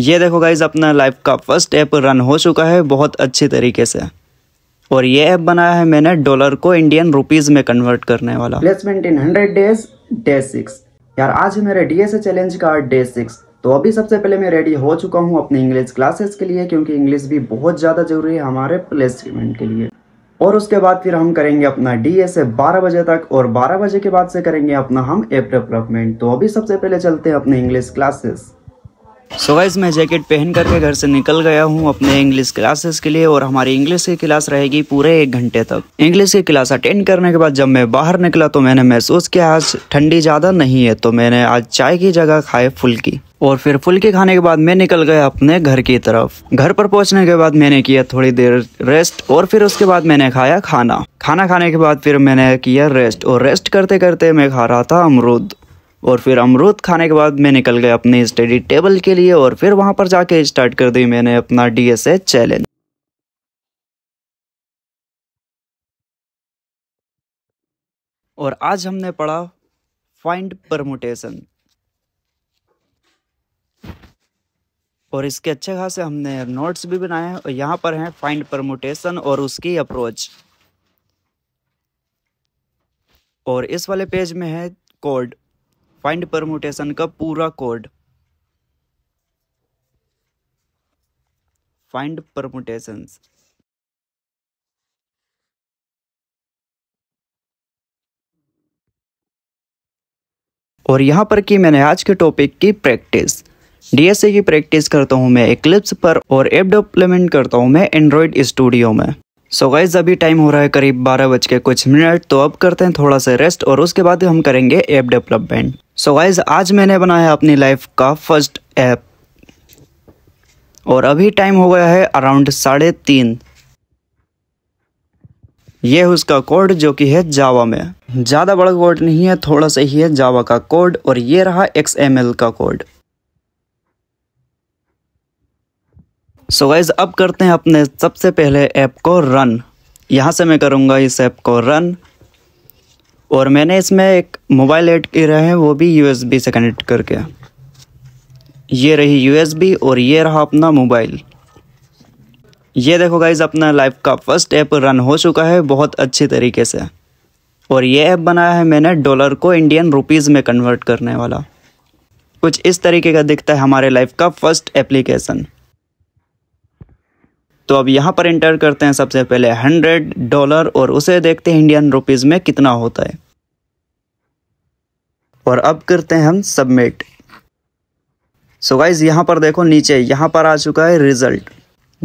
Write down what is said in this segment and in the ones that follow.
ये देखो गाइज अपना लाइफ का फर्स्ट ऐप रन हो चुका है बहुत अच्छे तरीके से और ये ऐप बनाया है मैंने डॉलर को इंडियन रुपीज में कन्वर्ट करने वाला placement in hundred days day six यार आज है मेरे डीएसए चैलेंज का डे सिक्स तो अभी सबसे पहले मैं रेडी हो चुका हूँ अपने इंग्लिश क्लासेस के लिए क्योंकि इंग्लिश भी बहुत ज़्यादा जरूरी है हमारे प्लेसमेंट के लिए और उसके बाद फिर हम करेंगे अपना डी एस ए बारह बजे तक और बारह बजे के बाद से करेंगे अपना हम एप डेवलपमेंट तो अभी सबसे पहले चलते हैं अपने इंग्लिश क्लासेस सो गाइज मैं जैकेट पहन करके घर से निकल गया हूँ अपने इंग्लिश क्लासेस के लिए और हमारी इंग्लिश की क्लास रहेगी पूरे एक घंटे तक इंग्लिश की क्लास अटेंड करने के बाद जब मैं बाहर निकला तो मैंने महसूस किया आज ठंडी ज़्यादा नहीं है तो मैंने आज चाय की जगह खाए फुल्की और फिर फुल्की खाने के बाद मैं निकल गया अपने घर की तरफ घर पर पहुंचने के बाद मैंने किया थोड़ी देर रेस्ट और फिर उसके बाद मैंने खाया खाना खाना खाने के बाद फिर मैंने किया रेस्ट और रेस्ट करते करते मैं खा रहा था अमरूद और फिर अमरूद खाने के बाद मैं निकल गया अपने स्टडी टेबल के लिए और फिर वहाँ पर जाके स्टार्ट कर दी मैंने अपना डी चैलेंज और आज हमने पढ़ा फाइंड परमोटेशन और इसके अच्छे खासे हमने नोट्स भी बनाए हैं और यहाँ पर हैं फाइंड परमोटेशन और उसकी अप्रोच और इस वाले पेज में है कोड फाइंड परम्यूटेशन का पूरा कोड फाइंड परम्यूटेशन और यहाँ पर की मैंने आज के टॉपिक की प्रैक्टिस डीएसए की प्रैक्टिस करता हूँ मैं एक्लिप्स पर और एप डेवलपमेंट करता हूँ मैं एंड्रॉयड स्टूडियो में सो so गाइज अभी टाइम हो रहा है करीब बारह बज के कुछ मिनट तो अब करते हैं थोड़ा सा रेस्ट और उसके बाद हम करेंगे एप डेवलपमेंट सो गाइज आज मैंने बनाया अपनी लाइफ का फर्स्ट ऐप और अभी टाइम हो गया है अराउंड साढ़े तीन यह उसका कोड जो कि है जावा में ज़्यादा बड़ा कोड नहीं है थोड़ा सा ही है जावा का कोड और ये रहा एक्स एम एल का कोड सो so गाइज अब करते हैं अपने सबसे पहले ऐप को रन यहाँ से मैं करूँगा इस ऐप को रन और मैंने इसमें एक मोबाइल ऐड किया है वो भी यूएसबी से कनेक्ट करके ये रही यूएसबी और ये रहा अपना मोबाइल ये देखो गाइज अपना लाइफ का फर्स्ट ऐप रन हो चुका है बहुत अच्छी तरीके से और ये ऐप बनाया है मैंने डॉलर को इंडियन रुपीज़ में कन्वर्ट करने वाला कुछ इस तरीके का दिखता है हमारे लाइफ का फर्स्ट एप्लीकेशन तो अब यहाँ पर इंटर करते हैं सबसे पहले हंड्रेड डॉलर और उसे देखते हैं इंडियन रुपीज़ में कितना होता है और अब करते हैं हम सबमिट सो गाइज यहाँ पर देखो नीचे यहाँ पर आ चुका है रिजल्ट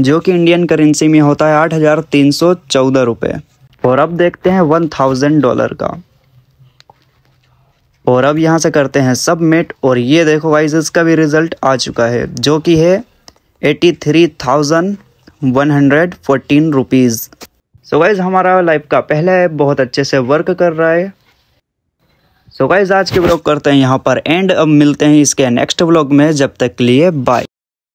जो कि इंडियन करेंसी में होता है आठ हज़ार तीन सौ चौदह रुपये और अब देखते हैं वन थाउजेंड डॉलर का और अब यहाँ से करते हैं सबमिट और ये देखो गाइज इसका भी रिजल्ट आ चुका है जो कि है eighty three thousand one hundred fourteen rupees so guys हमारा लाइफ का पहला ऐप बहुत अच्छे से वर्क कर रहा है सो so गाइज़ आज के ब्लॉग करते हैं यहाँ पर एंड अब मिलते हैं इसके नेक्स्ट ब्लॉग में जब तक लिए बाय